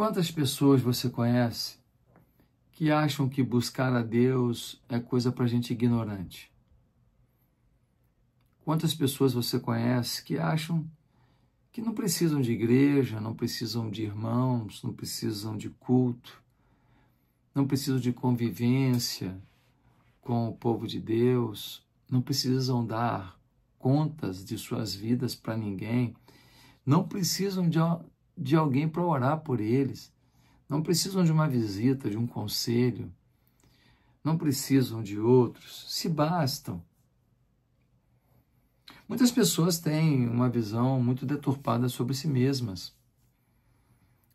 Quantas pessoas você conhece que acham que buscar a Deus é coisa para gente ignorante? Quantas pessoas você conhece que acham que não precisam de igreja, não precisam de irmãos, não precisam de culto, não precisam de convivência com o povo de Deus, não precisam dar contas de suas vidas para ninguém, não precisam de, de alguém para orar por eles. Não precisam de uma visita, de um conselho. Não precisam de outros. Se bastam. Muitas pessoas têm uma visão muito deturpada sobre si mesmas.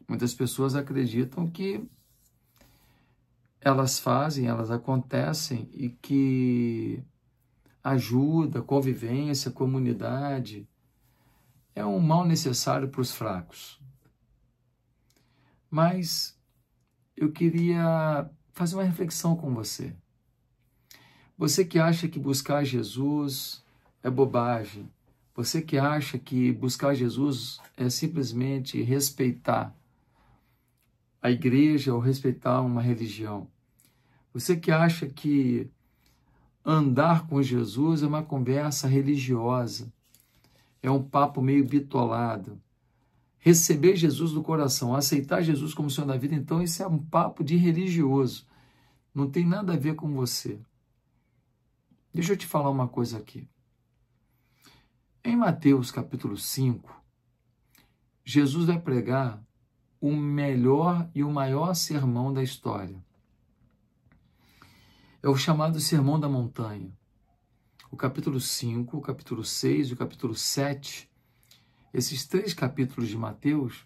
Muitas pessoas acreditam que elas fazem, elas acontecem e que ajuda, convivência, comunidade é um mal necessário para os fracos mas eu queria fazer uma reflexão com você. Você que acha que buscar Jesus é bobagem, você que acha que buscar Jesus é simplesmente respeitar a igreja ou respeitar uma religião, você que acha que andar com Jesus é uma conversa religiosa, é um papo meio bitolado, receber Jesus do coração, aceitar Jesus como Senhor da vida, então isso é um papo de religioso. Não tem nada a ver com você. Deixa eu te falar uma coisa aqui. Em Mateus capítulo 5, Jesus vai pregar o melhor e o maior sermão da história. É o chamado Sermão da Montanha. O capítulo 5, o capítulo 6 e o capítulo 7 esses três capítulos de Mateus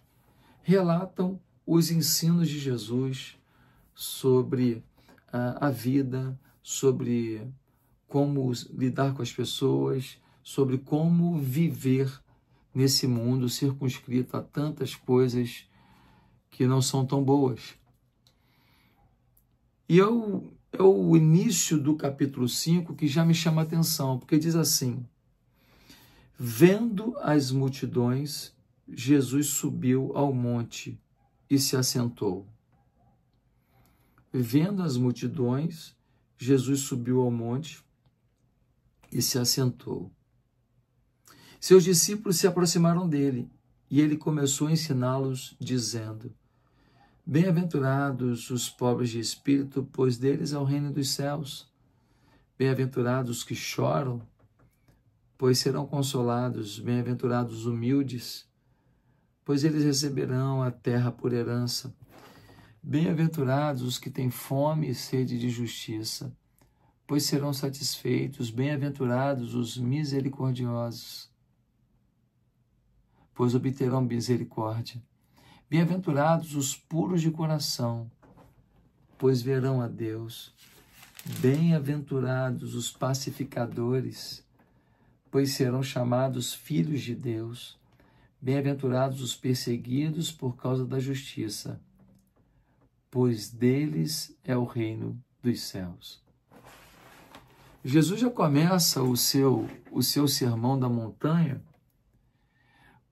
relatam os ensinos de Jesus sobre a, ah, a vida, sobre como lidar com as pessoas, sobre como viver nesse mundo circunscrito a tantas coisas que não são tão boas. E é o, é o início do capítulo 5 que já me chama a atenção, porque diz assim: Vendo as multidões, Jesus subiu ao monte e se assentou. Vendo as multidões, Jesus subiu ao monte e se assentou. Seus discípulos se aproximaram dele e ele começou a ensiná-los, dizendo: Bem-aventurados os pobres de espírito, pois deles é o reino dos céus. Bem-aventurados os que choram, pois serão consolados, bem-aventurados humildes, pois eles receberão a terra por herança. Bem-aventurados os que têm fome e sede de justiça, pois serão satisfeitos. Bem-aventurados os misericordiosos, pois obterão misericórdia. Bem-aventurados os puros de coração, pois verão a Deus. Bem-aventurados os pacificadores, pois serão chamados filhos de Deus. Bem-aventurados os perseguidos por causa da justiça, pois deles é o reino dos céus. Jesus já começa o seu, o seu sermão da montanha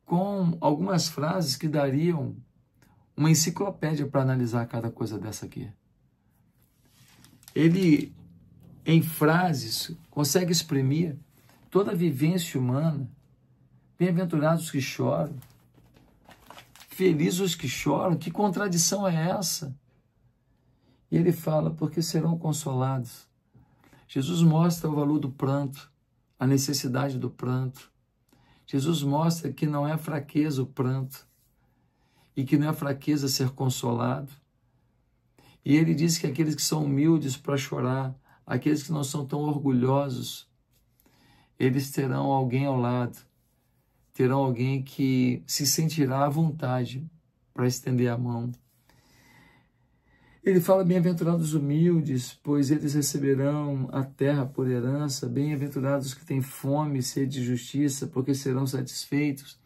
com algumas frases que dariam uma enciclopédia para analisar cada coisa dessa aqui. Ele, em frases, consegue exprimir toda vivência humana. Bem-aventurados os que choram. Felizes os que choram. Que contradição é essa? E ele fala, porque serão consolados. Jesus mostra o valor do pranto, a necessidade do pranto. Jesus mostra que não é fraqueza o pranto e que não é fraqueza ser consolado. E ele diz que aqueles que são humildes para chorar, aqueles que não são tão orgulhosos, eles terão alguém ao lado, terão alguém que se sentirá à vontade para estender a mão. Ele fala: Bem-aventurados os humildes, pois eles receberão a terra por herança. Bem-aventurados os que têm fome e sede de justiça, porque serão satisfeitos.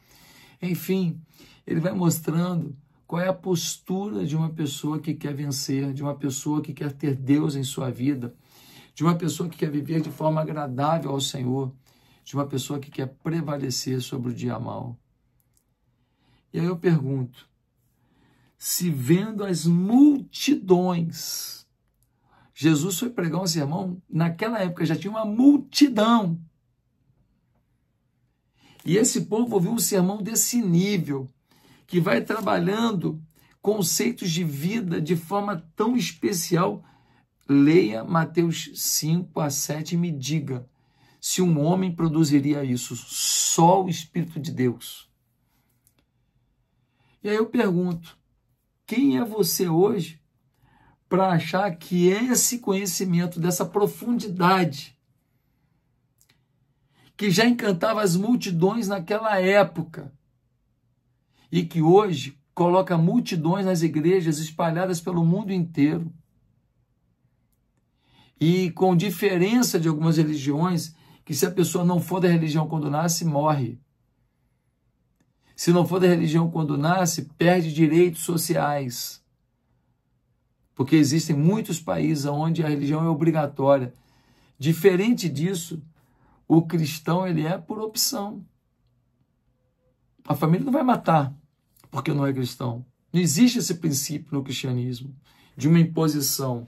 Enfim, ele vai mostrando qual é a postura de uma pessoa que quer vencer, de uma pessoa que quer ter Deus em sua vida, de uma pessoa que quer viver de forma agradável ao Senhor de uma pessoa que quer prevalecer sobre o dia mal. E aí eu pergunto: se vendo as multidões, Jesus foi pregar um sermão, naquela época já tinha uma multidão. E esse povo ouviu um sermão desse nível, que vai trabalhando conceitos de vida de forma tão especial. Leia Mateus 5 a 7 e me diga se um homem produziria isso, só o Espírito de Deus. E aí eu pergunto: quem é você hoje para achar que é esse conhecimento dessa profundidade que já encantava as multidões naquela época e que hoje coloca multidões nas igrejas espalhadas pelo mundo inteiro e com diferença de algumas religiões que se a pessoa não for da religião quando nasce, morre. Se não for da religião quando nasce, perde direitos sociais. Porque existem muitos países onde a religião é obrigatória. Diferente disso, o cristão ele é por opção. A família não vai matar porque não é cristão. Não existe esse princípio no cristianismo de uma imposição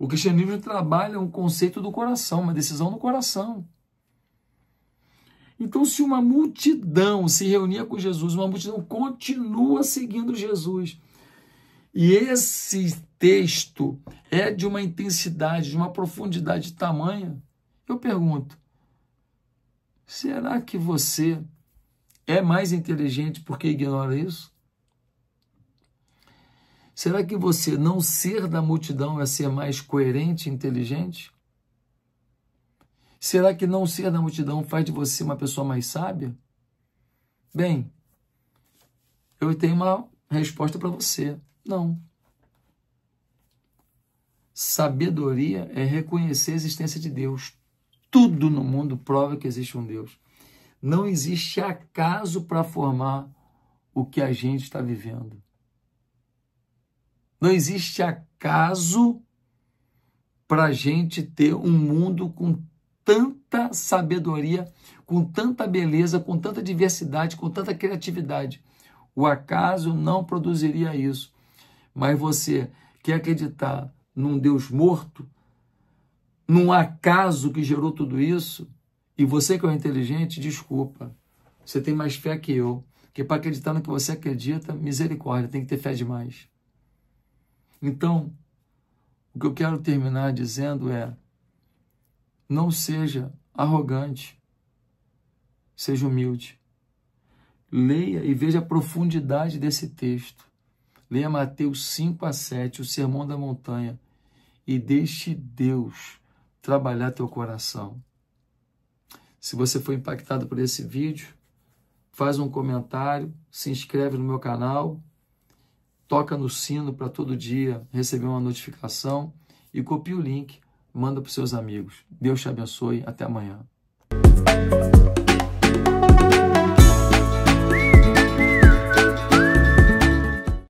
o cristianismo trabalha um conceito do coração, uma decisão no coração. Então, se uma multidão se reunia com Jesus, uma multidão continua seguindo Jesus. E esse texto é de uma intensidade, de uma profundidade de tamanha. Eu pergunto: será que você é mais inteligente porque ignora isso? Será que você não ser da multidão é ser mais coerente e inteligente? Será que não ser da multidão faz de você uma pessoa mais sábia? Bem, eu tenho uma resposta para você. Não. Sabedoria é reconhecer a existência de Deus. Tudo no mundo prova que existe um Deus. Não existe acaso para formar o que a gente está vivendo. Não existe acaso para a gente ter um mundo com tanta sabedoria, com tanta beleza, com tanta diversidade, com tanta criatividade. O acaso não produziria isso. Mas você quer acreditar num Deus morto, num acaso que gerou tudo isso? E você que é inteligente, desculpa. Você tem mais fé que eu. Que é para acreditar no que você acredita, misericórdia, tem que ter fé demais. Então, o que eu quero terminar dizendo é: não seja arrogante, seja humilde. Leia e veja a profundidade desse texto. Leia Mateus 5 a 7, o Sermão da Montanha, e deixe Deus trabalhar teu coração. Se você foi impactado por esse vídeo, faz um comentário, se inscreve no meu canal, toca no sino para todo dia receber uma notificação e copia o link, manda para seus amigos. Deus te abençoe, até amanhã.